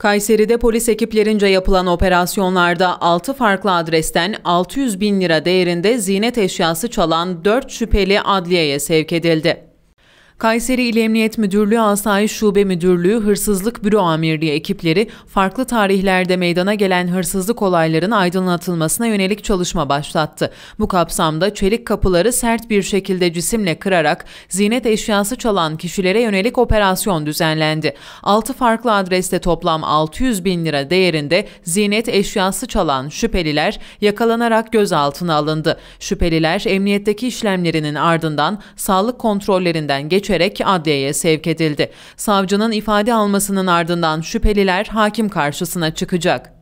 Kayseri'de polis ekiplerince yapılan operasyonlarda 6 farklı adresten 600 bin lira değerinde zinet eşyası çalan 4 şüpheli adliyeye sevk edildi. Kayseri İl Emniyet Müdürlüğü Asayiş Şube Müdürlüğü Hırsızlık Büro Amirliği ekipleri farklı tarihlerde meydana gelen hırsızlık olaylarının aydınlatılmasına yönelik çalışma başlattı. Bu kapsamda çelik kapıları sert bir şekilde cisimle kırarak zinet eşyası çalan kişilere yönelik operasyon düzenlendi. 6 farklı adreste toplam 600 bin lira değerinde zinet eşyası çalan şüpheliler yakalanarak gözaltına alındı. Şüpheliler emniyetteki işlemlerinin ardından sağlık kontrollerinden geçerek geçerek adliyeye sevk edildi. Savcının ifade almasının ardından şüpheliler hakim karşısına çıkacak.